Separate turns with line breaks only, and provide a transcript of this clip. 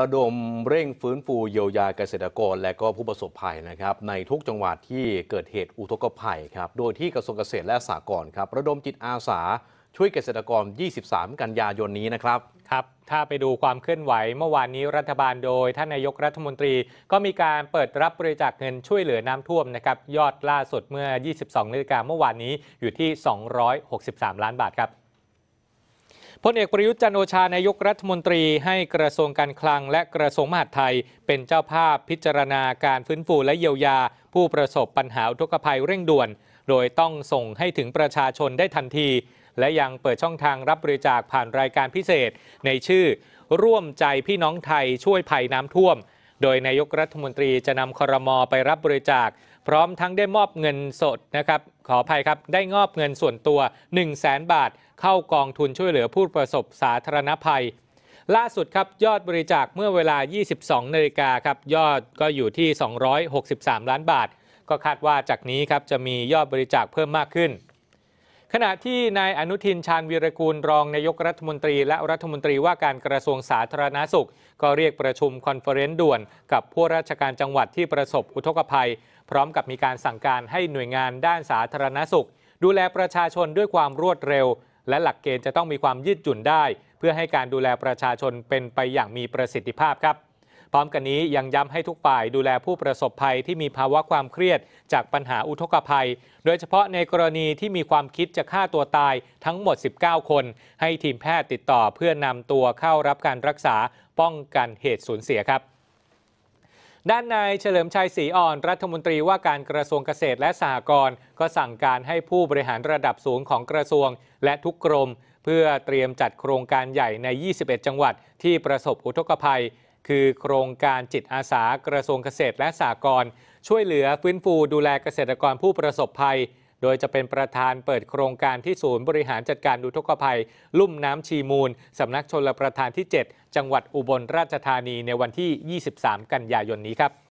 ระดมเร่งฟื้นฟูเยียวยาเกษตรกรและก็ผู้ประสบภัยนะครับในทุกจังหวัดที่เกิดเหตุอุทกภัยครับโดยที่กระทรวงเกษตรและสหกรณ์ครับระดมจิตอาสา ช่วยเกษตรกร 23 กันยายนนี้นะครับ ครับ ถ้าไปดูความเคลื่อนไหวเมื่อวานนี้รัฐบาลโดยท่านนายกรัฐมนตรี ก็มีการเปิดรับบริจาคเงินช่วยเหลือน้ำท่วมนะครับยอดล่าสุดเมื่อ 22นาฬิกาเมื่อวานนี้อยู่ที่ 263 ล้านบาทครับพลเอกประยุทธ์จันโอชานายกรัฐมนตรีให้กระทรวงการคลังและกระทรวงมหาดไทยเป็นเจ้าภาพพิจารณาการฟื้นฟูและเยียวยาผู้ประสบปัญหาทุกภัยเร่งด่วน โดยต้องส่งให้ถึงประชาชนได้ทันที และยังเปิดช่องทางรับบริจาคผ่านรายการพิเศษในชื่อ ร่วมใจพี่น้องไทยช่วยภัยน้ำท่วมโดยนายกรัฐมนตรีจะนำคอรมอไปรับบริจาค พร้อมทั้งได้มอบเงินสดนะครับ ขออภัยครับ ได้งอบเงินส่วนตัว 1 0 0 0 0แสนบาท เข้ากองทุนช่วยเหลือผู้ประสบสาธารณภัย ล่าสุดครับ ยอดบริจาคเมื่อเวลา 22นาฬิกาครับ ยอดก็อยู่ที่ 263 ล้านบาท ก็คาดว่าจากนี้ครับ จะมียอดบริจาคเพิ่มมากขึ้นขณะที่นายอนุทินชาญวีรกูลรองนายกรัฐมนตรีและรัฐมนตรีว่าการกระทรวงสาธารณาสุข ก็เรียกประชุมคอนเฟอเรนซ์ด่วนกับผู้ราชการจังหวัดที่ประสบอุทกภัย พร้อมกับมีการสั่งการให้หน่วยงานด้านสาธารณาสุข ดูแลประชาชนด้วยความรวดเร็วและหลักเกณฑ์จะต้องมีความยืดหยุ่นได้ เพื่อให้การดูแลประชาชนเป็นไปอย่างมีประสิทธิภาพครับพร้อมกันนี้ยังย้ำให้ทุกฝ่ายดูแลผู้ประสบภัยที่มีภาวะความเครียดจากปัญหาอุทกภัย โดยเฉพาะในกรณีที่มีความคิดจะฆ่าตัวตายทั้งหมด 19 คน ให้ทีมแพทย์ติดต่อเพื่อนำตัวเข้ารับการรักษาป้องกันเหตุสูญเสียครับ ด้านนายเฉลิมชัยศรีอ่อนรัฐมนตรีว่าการกระทรวงเกษตรและสหกรณ์ก็สั่งการให้ผู้บริหารระดับสูงของกระทรวง และทุกกรม เพื่อเตรียมจัดโครงการใหญ่ใน 21 จังหวัด ที่ประสบอุทกภัยคือโครงการจิตอาสากระทรวงเกษตรและสหกรณ์ช่วยเหลือฟื้นฟูดูแลเกษตรกรผู้ประสบภัย โดยจะเป็นประธานเปิดโครงการที่ศูนย์บริหารจัดการดูทกภัยลุ่มน้ำชีมูลสำนักชนลประทานที่ 7 จังหวัดอุบลราชธานีในวันที่ 23 กันยายนนี้ครับ